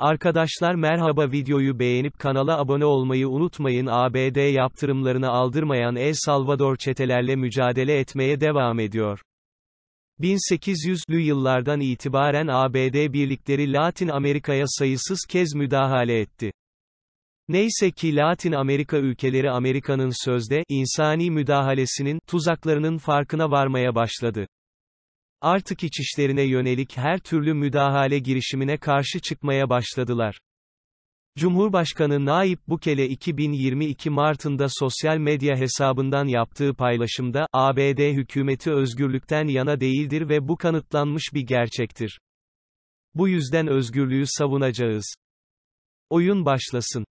Arkadaşlar merhaba videoyu beğenip kanala abone olmayı unutmayın ABD yaptırımlarını aldırmayan El Salvador çetelerle mücadele etmeye devam ediyor. 1800'lü yıllardan itibaren ABD birlikleri Latin Amerika'ya sayısız kez müdahale etti. Neyse ki Latin Amerika ülkeleri Amerika'nın sözde insani müdahalesinin tuzaklarının farkına varmaya başladı. Artık içişlerine yönelik her türlü müdahale girişimine karşı çıkmaya başladılar. Cumhurbaşkanı Naip Bukele 2022 Mart'ında sosyal medya hesabından yaptığı paylaşımda, ABD hükümeti özgürlükten yana değildir ve bu kanıtlanmış bir gerçektir. Bu yüzden özgürlüğü savunacağız. Oyun başlasın.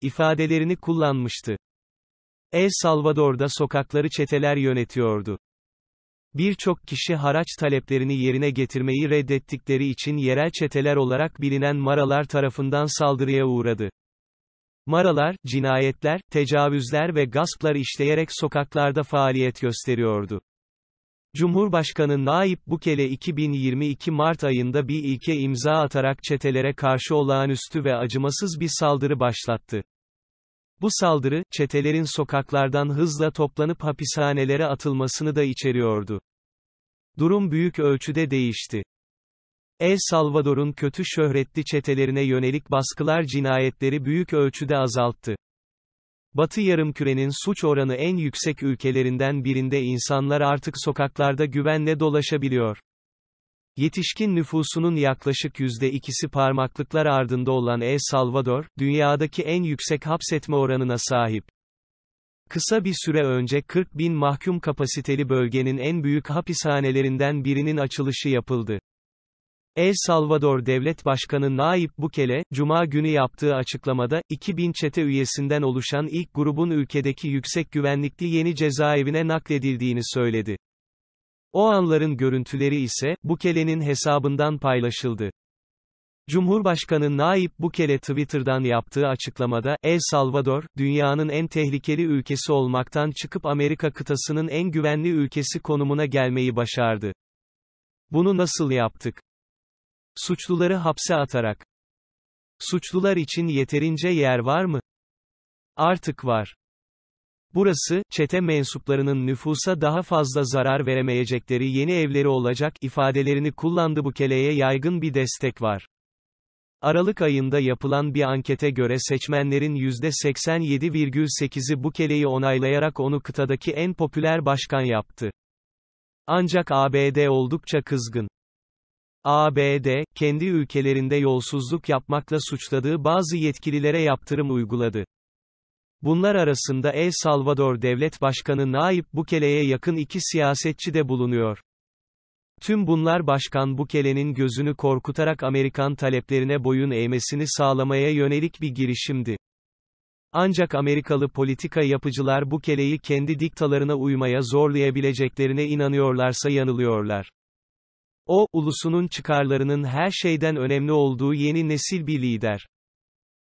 İfadelerini kullanmıştı. El Salvador'da sokakları çeteler yönetiyordu. Birçok kişi haraç taleplerini yerine getirmeyi reddettikleri için yerel çeteler olarak bilinen maralar tarafından saldırıya uğradı. Maralar, cinayetler, tecavüzler ve gasplar işleyerek sokaklarda faaliyet gösteriyordu. Cumhurbaşkanı Naip Bukele 2022 Mart ayında bir ilke imza atarak çetelere karşı olağanüstü ve acımasız bir saldırı başlattı. Bu saldırı, çetelerin sokaklardan hızla toplanıp hapishanelere atılmasını da içeriyordu. Durum büyük ölçüde değişti. El Salvador'un kötü şöhretli çetelerine yönelik baskılar cinayetleri büyük ölçüde azalttı. Batı yarımkürenin suç oranı en yüksek ülkelerinden birinde insanlar artık sokaklarda güvenle dolaşabiliyor. Yetişkin nüfusunun yaklaşık yüzde ikisi parmaklıklar ardında olan El Salvador, dünyadaki en yüksek hapsetme oranına sahip. Kısa bir süre önce 40 bin mahkum kapasiteli bölgenin en büyük hapishanelerinden birinin açılışı yapıldı. El Salvador Devlet Başkanı Naip Bukele, Cuma günü yaptığı açıklamada, 2000 çete üyesinden oluşan ilk grubun ülkedeki yüksek güvenlikli yeni cezaevine nakledildiğini söyledi. O anların görüntüleri ise, Bukele'nin hesabından paylaşıldı. Cumhurbaşkanı Naip Bukele Twitter'dan yaptığı açıklamada, El Salvador, dünyanın en tehlikeli ülkesi olmaktan çıkıp Amerika kıtasının en güvenli ülkesi konumuna gelmeyi başardı. Bunu nasıl yaptık? Suçluları hapse atarak. Suçlular için yeterince yer var mı? Artık var. Burası, çete mensuplarının nüfusa daha fazla zarar veremeyecekleri yeni evleri olacak ifadelerini kullandı bu keleye yaygın bir destek var. Aralık ayında yapılan bir ankete göre seçmenlerin %87,8'i bu keleyi onaylayarak onu kıtadaki en popüler başkan yaptı. Ancak ABD oldukça kızgın. ABD, kendi ülkelerinde yolsuzluk yapmakla suçladığı bazı yetkililere yaptırım uyguladı. Bunlar arasında El Salvador Devlet Başkanı Naip Bukele'ye yakın iki siyasetçi de bulunuyor. Tüm bunlar Başkan Bukele'nin gözünü korkutarak Amerikan taleplerine boyun eğmesini sağlamaya yönelik bir girişimdi. Ancak Amerikalı politika yapıcılar Bukele'yi kendi diktalarına uymaya zorlayabileceklerine inanıyorlarsa yanılıyorlar. O, ulusunun çıkarlarının her şeyden önemli olduğu yeni nesil bir lider.